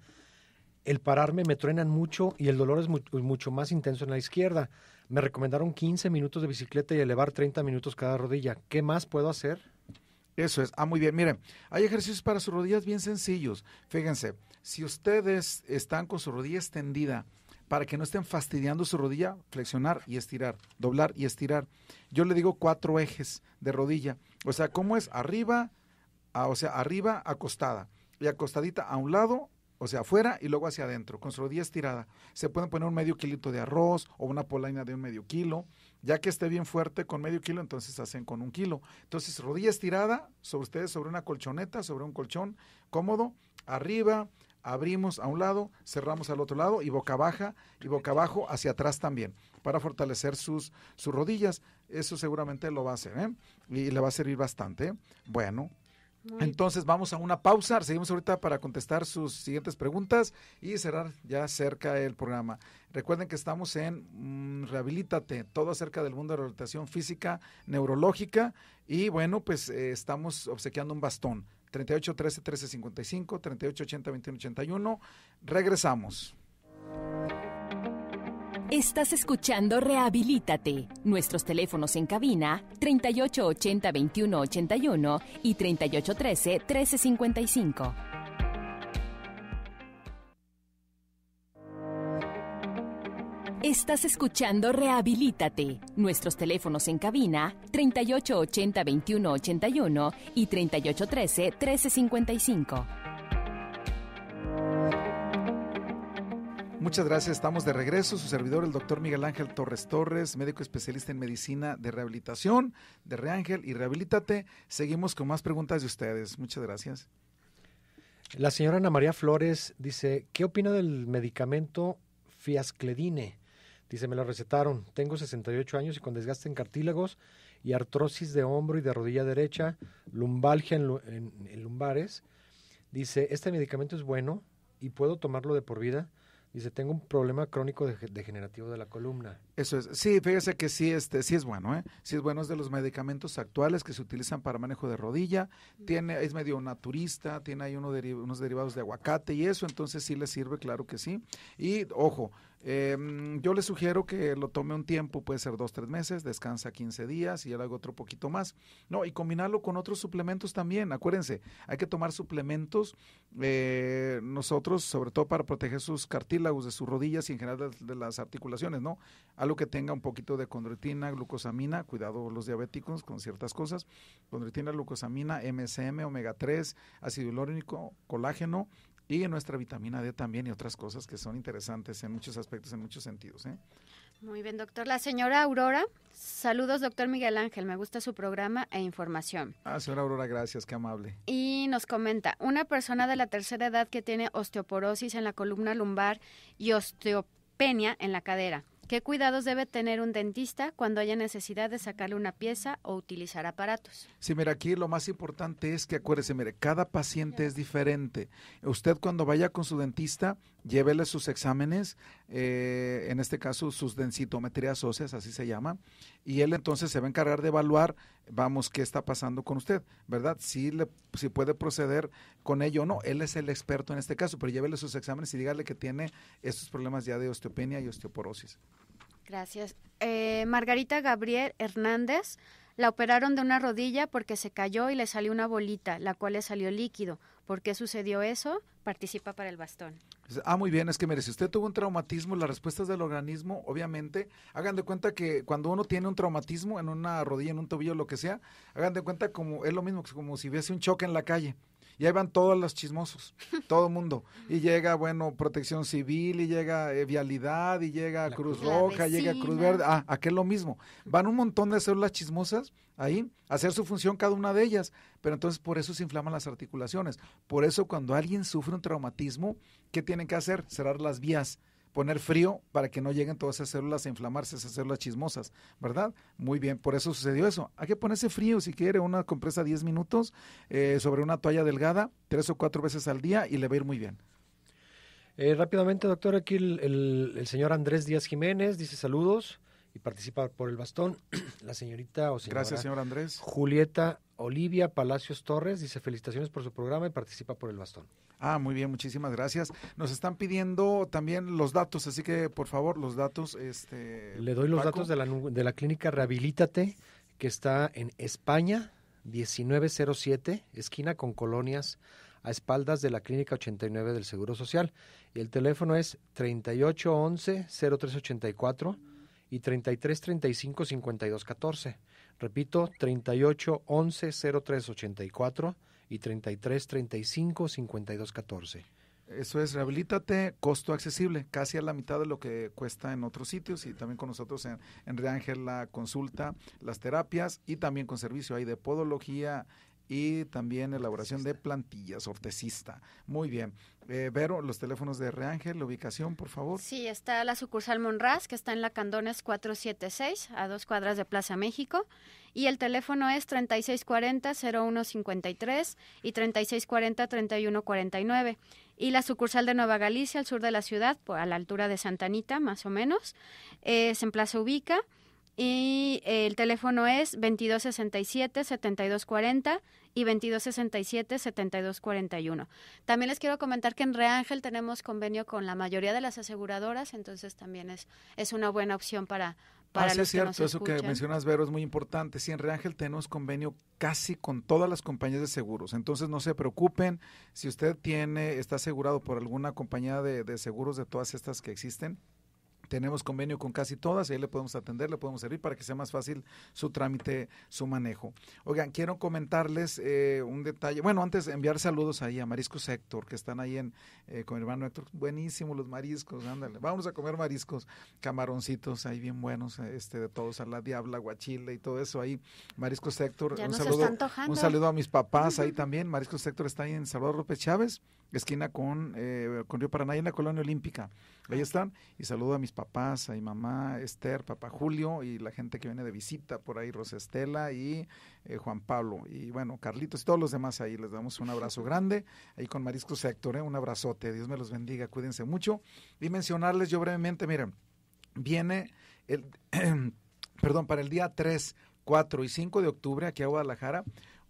El pararme me truenan mucho y el dolor es mucho más intenso en la izquierda. Me recomendaron 15 minutos de bicicleta y elevar 30 minutos cada rodilla. ¿Qué más puedo hacer? Eso es. Ah, muy bien. Miren, hay ejercicios para sus rodillas bien sencillos. Fíjense, si ustedes están con su rodilla extendida, para que no estén fastidiando su rodilla, flexionar y estirar, doblar y estirar. Yo le digo cuatro ejes de rodilla. O sea, ¿cómo es? Arriba, o sea, arriba acostada y acostadita a un lado, o sea, afuera y luego hacia adentro, con su rodilla estirada. Se pueden poner un medio kilito de arroz o una polaina de un medio kilo. Ya que esté bien fuerte con medio kilo, entonces hacen con un kilo. Entonces, rodilla estirada sobre ustedes, sobre una colchoneta, sobre un colchón cómodo, arriba, abrimos a un lado, cerramos al otro lado y boca baja y boca abajo hacia atrás también para fortalecer sus, rodillas. Eso seguramente lo va a hacer ¿eh? y le va a servir bastante. Bueno. entonces vamos a una pausa, seguimos ahorita para contestar sus siguientes preguntas y cerrar ya cerca el programa. Recuerden que estamos en mm, Rehabilítate, todo acerca del mundo de la rehabilitación física, neurológica y bueno, pues eh, estamos obsequiando un bastón 38 13 13 55, 38 80 21 Regresamos. Estás escuchando Rehabilítate. Nuestros teléfonos en cabina 38 80 21 y 38 13 13 Estás escuchando Rehabilítate. Nuestros teléfonos en cabina 3880-2181 y 3813-1355. Muchas gracias, estamos de regreso. Su servidor, el doctor Miguel Ángel Torres Torres, médico especialista en medicina de rehabilitación de Reángel y Rehabilítate. Seguimos con más preguntas de ustedes. Muchas gracias. La señora Ana María Flores dice, ¿qué opina del medicamento fiascledine? Dice, me la recetaron. Tengo 68 años y con desgaste en cartílagos y artrosis de hombro y de rodilla derecha, lumbalgia en, lumbares. Dice, este medicamento es bueno y puedo tomarlo de por vida. Dice, tengo un problema crónico degenerativo de la columna. Eso es. Sí, fíjese que sí, este, sí es bueno, ¿eh? Sí es bueno, es de los medicamentos actuales que se utilizan para manejo de rodilla. Tiene, es medio naturista, tiene ahí unos derivados de aguacate y eso, entonces sí le sirve, claro que sí. Y, ojo, Em, yo le sugiero que lo tome un tiempo, puede ser dos, tres meses, descansa 15 días y le hago otro poquito más. No, y combinarlo con otros suplementos también. Acuérdense, hay que tomar suplementos eh, nosotros, sobre todo para proteger sus cartílagos de sus rodillas y en general de, las articulaciones, ¿no? Algo que tenga un poquito de condroitina, glucosamina, cuidado los diabéticos con ciertas cosas, condroitina, glucosamina, MSM, omega 3, ácido hialurónico, colágeno y nuestra vitamina D también y otras cosas que son interesantes en muchos aspectos, en muchos sentidos. ¿eh? Muy bien, doctor. La señora Aurora, saludos, doctor Miguel Ángel, me gusta su programa e información. Ah, señora Aurora, gracias, qué amable. Y nos comenta, una persona de la tercera edad que tiene osteoporosis en la columna lumbar y osteopenia en la cadera. ¿Qué cuidados debe tener un dentista cuando haya necesidad de sacarle una pieza o utilizar aparatos? Sí, mira, aquí lo más importante es que acuérdese, mire, cada paciente es diferente. Usted cuando vaya con su dentista, llévele sus exámenes, eh, en este caso sus densitometrías óseas, así se llama, y él entonces se va a encargar de evaluar, vamos, qué está pasando con usted, ¿verdad? Si, le, si puede proceder con ello o no, él es el experto en este caso, pero llévele sus exámenes y dígale que tiene estos problemas ya de osteopenia y osteoporosis. Gracias. Eh, Margarita Gabriel Hernández. La operaron de una rodilla porque se cayó y le salió una bolita, la cual le salió líquido. ¿Por qué sucedió eso? Participa para el bastón. Ah, muy bien, es que mire, si usted tuvo un traumatismo, las respuestas del organismo, obviamente, hagan de cuenta que cuando uno tiene un traumatismo en una rodilla, en un tobillo, lo que sea, hagan de cuenta como es lo mismo como si hubiese un choque en la calle. Y ahí van todos los chismosos, todo el mundo. Y llega, bueno, protección civil, y llega eh, vialidad, y llega Cruz Roja, llega Cruz Verde. Ah, aquí es lo mismo. Van un montón de células chismosas ahí, hacer su función cada una de ellas. Pero entonces por eso se inflaman las articulaciones. Por eso cuando alguien sufre un traumatismo, ¿qué tienen que hacer? Cerrar las vías poner frío para que no lleguen todas esas células a inflamarse, esas células chismosas, ¿verdad? Muy bien, por eso sucedió eso. Hay que ponerse frío si quiere, una compresa 10 minutos eh, sobre una toalla delgada, tres o cuatro veces al día y le va a ir muy bien. Eh, rápidamente, doctor, aquí el, señor Andrés Díaz Jiménez dice saludos participa por el bastón la señorita o Gracias, señor Andrés. Julieta Olivia Palacios Torres dice felicitaciones por su programa y participa por el bastón. Ah, muy bien, muchísimas gracias. Nos están pidiendo también los datos, así que por favor, los datos. Este, Le doy los datos de la, de la clínica Rehabilítate, que está en España, 1907, esquina con colonias, a espaldas de la clínica 89 del Seguro Social. Y el teléfono es y cuatro y 33 35 52 14. Repito, 38 11 03 84 y 33 35 52 14. Eso es, rehabilítate, costo accesible, casi a la mitad de lo que cuesta en otros sitios y también con nosotros en, en Reángel la consulta, las terapias y también con servicio ahí de podología y también elaboración de plantillas, ortesista. Muy bien. Eh, Vero, los teléfonos de Reángel, la ubicación, por favor. Sí, está la sucursal Monraz, que está en la Candones 476, a dos cuadras de Plaza México. Y el teléfono es 3640-0153 y 3640-3149. Y la sucursal de Nueva Galicia, al sur de la ciudad, a la altura de Santanita, más o menos, es eh, en Plaza Ubica y el teléfono es 2267-7240 y 2267-7241. También les quiero comentar que en Reángel tenemos convenio con la mayoría de las aseguradoras, entonces también es, es una buena opción para... para ah, sí, es cierto, eso que mencionas, Vero, es muy importante. Sí, en Reángel tenemos convenio casi con todas las compañías de seguros, entonces no se preocupen. Si usted tiene, está asegurado por alguna compañía de, de seguros de todas estas que existen, tenemos convenio con casi todas y ahí le podemos atender, le podemos servir para que sea más fácil su trámite, su manejo. Oigan, quiero comentarles eh, un detalle. Bueno, antes enviar saludos ahí a Mariscos Héctor, que están ahí en, eh, con mi hermano Héctor. buenísimo los mariscos, ándale. Vamos a comer mariscos, camaroncitos ahí bien buenos, este de todos, a la diabla, guachile y todo eso ahí. Mariscos Sector, un, saludo, un saludo a mis papás ahí también. Mariscos Sector está ahí en Salvador López Chávez esquina con, eh, con Río Paraná, en la colonia olímpica. Ahí ah. están. Y saludo a mis papás, a mi mamá, Esther, papá Julio y la gente que viene de visita por ahí, Rosa Estela y eh, Juan Pablo. Y bueno, Carlitos y todos los demás ahí. Les damos un abrazo grande. Ahí con Marisco Sector, un abrazote. Dios me los bendiga. Cuídense mucho. Y mencionarles yo brevemente, miren, viene el, perdón, para el día 3, 4 y 5 de octubre aquí a Guadalajara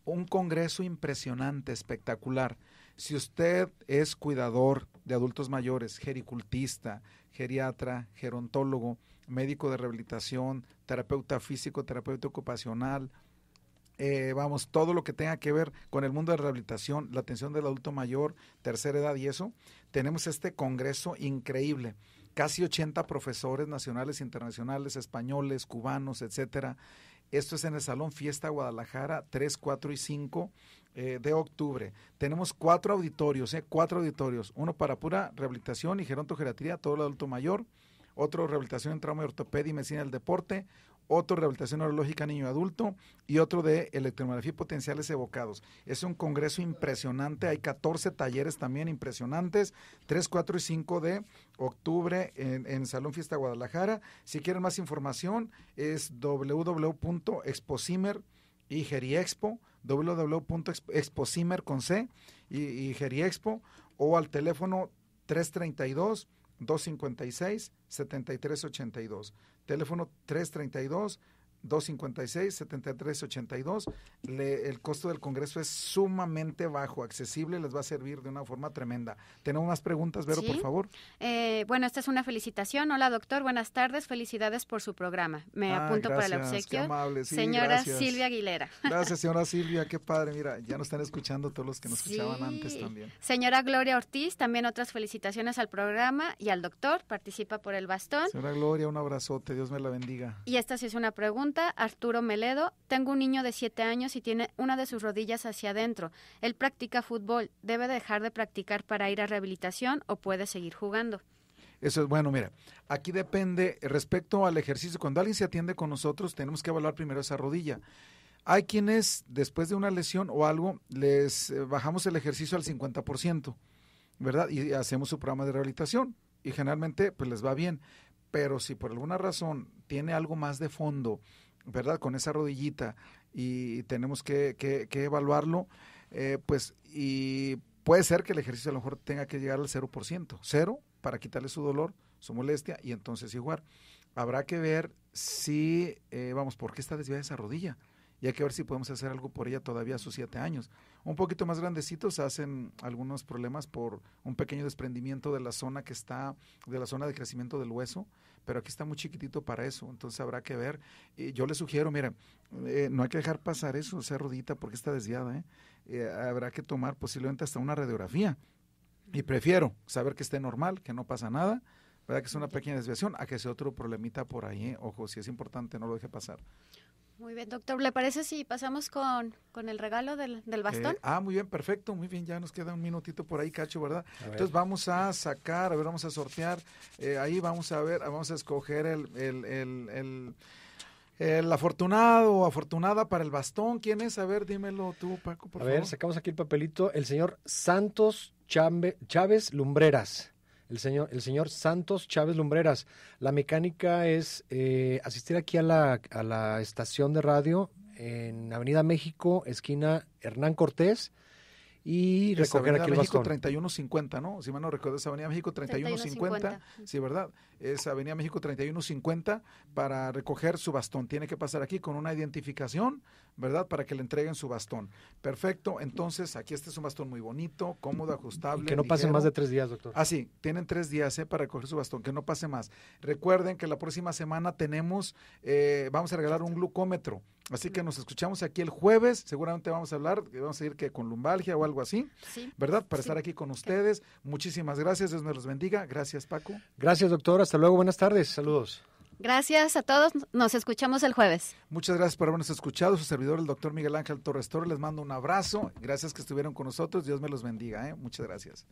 un congreso impresionante, espectacular. Si usted es cuidador de adultos mayores, gericultista, geriatra, gerontólogo, médico de rehabilitación, terapeuta físico, terapeuta ocupacional, eh, vamos, todo lo que tenga que ver con el mundo de rehabilitación, la atención del adulto mayor, tercera edad y eso, tenemos este congreso increíble. Casi 80 profesores nacionales, internacionales, españoles, cubanos, etcétera, esto es en el Salón Fiesta Guadalajara 3, 4 y 5 eh, de octubre. Tenemos cuatro auditorios, eh, cuatro auditorios. Uno para pura rehabilitación y gerontogeriatría, todo el adulto mayor. Otro rehabilitación en trauma y ortopedia y medicina del deporte otro rehabilitación neurológica niño-adulto y otro de electromiografía y potenciales evocados. Es un congreso impresionante, hay 14 talleres también impresionantes, 3, 4 y 5 de octubre en, Salón Fiesta Guadalajara. Si quieren más información es www.exposimer y geriexpo, www.exposimer con C y, y geriexpo o al teléfono 332 256 7382. Teléfono 332 256-7382. El costo del Congreso es sumamente bajo, accesible, les va a servir de una forma tremenda. Tenemos más preguntas, Vero, por favor. Eh, bueno, esta es una felicitación. Hola, doctor, buenas tardes. Felicidades por su programa. Me ah, apunto para el obsequio. señora Silvia Aguilera. Gracias, señora Silvia, qué padre. Mira, ya nos están escuchando todos los que nos escuchaban antes también. Señora Gloria Ortiz, también otras felicitaciones al programa y al doctor. Participa por el bastón. Señora Gloria, un abrazote. Dios me la bendiga. Y esta sí es una pregunta Arturo Meledo. Tengo un niño de 7 años y tiene una de sus rodillas hacia adentro. Él practica fútbol. ¿Debe dejar de practicar para ir a rehabilitación o puede seguir jugando? Eso es bueno, mira, aquí depende respecto al ejercicio. Cuando alguien se atiende con nosotros, tenemos que evaluar primero esa rodilla. Hay quienes, después de una lesión o algo, les eh, bajamos el ejercicio al 50%, ¿verdad? Y hacemos su programa de rehabilitación y generalmente pues les va bien pero si por alguna razón tiene algo más de fondo, ¿verdad? Con esa rodillita y tenemos que, que, evaluarlo, eh, pues y puede ser que el ejercicio a lo mejor tenga que llegar al 0%, cero para quitarle su dolor, su molestia y entonces igual. Habrá que ver si, eh, vamos, ¿por qué está desviada esa rodilla? y hay que ver si podemos hacer algo por ella todavía a sus siete años. Un poquito más grandecitos hacen algunos problemas por un pequeño desprendimiento de la zona que está, de la zona de crecimiento del hueso, pero aquí está muy chiquitito para eso, entonces habrá que ver. yo le sugiero, mira, eh, no hay que dejar pasar eso, esa rodita, porque está desviada, ¿eh? Eh, habrá que tomar posiblemente hasta una radiografía. Y prefiero saber que esté normal, que no pasa nada, ¿verdad? Que es una pequeña desviación, a que sea otro problemita por ahí. Ojo, si es importante, no lo deje pasar. Muy bien, doctor. ¿Le parece si pasamos con, con el regalo del, eh, bastón? ah, muy bien, perfecto. Muy bien, ya nos queda un minutito por ahí, Cacho, ¿verdad? Entonces vamos a sacar, a ver, vamos a sortear. Eh, ahí vamos a ver, vamos a escoger el, el, el, el afortunado o afortunada para el bastón, ¿quién es? A ver, dímelo tú, Paco, por A ver, sacamos aquí el papelito. El señor Santos Chávez Lumbreras el señor, el señor Santos Chávez Lumbreras. La mecánica es eh, asistir aquí a la, a la estación de radio en Avenida México, esquina Hernán Cortés, y recoger aquí el México 3150, ¿no? Si mal no recuerdo, es Avenida México 3150, 3150. sí, ¿verdad? Es Avenida México 3150 para recoger su bastón. Tiene que pasar aquí con una identificación, ¿verdad? Para que le entreguen su bastón. Perfecto, entonces aquí este es un bastón muy bonito, cómodo, ajustable. que no pase más de tres días, doctor. Ah, sí, tienen tres días ¿eh? para recoger su bastón, que no pase más. Recuerden que la próxima semana tenemos, eh, vamos a regalar un glucómetro. Así que nos escuchamos aquí el jueves. Seguramente vamos a hablar, eh, vamos a ir que con lumbalgia o algo así, ¿verdad? Para estar aquí con ustedes. Muchísimas gracias, Dios nos los bendiga. Gracias, Paco. Gracias, doctor. Hasta luego. Buenas tardes. Saludos. Gracias a todos. Nos escuchamos el jueves. Muchas gracias por habernos escuchado. Su servidor, el doctor Miguel Ángel Torres les mando un abrazo. Gracias que estuvieron con nosotros. Dios me los bendiga. ¿eh? Muchas gracias.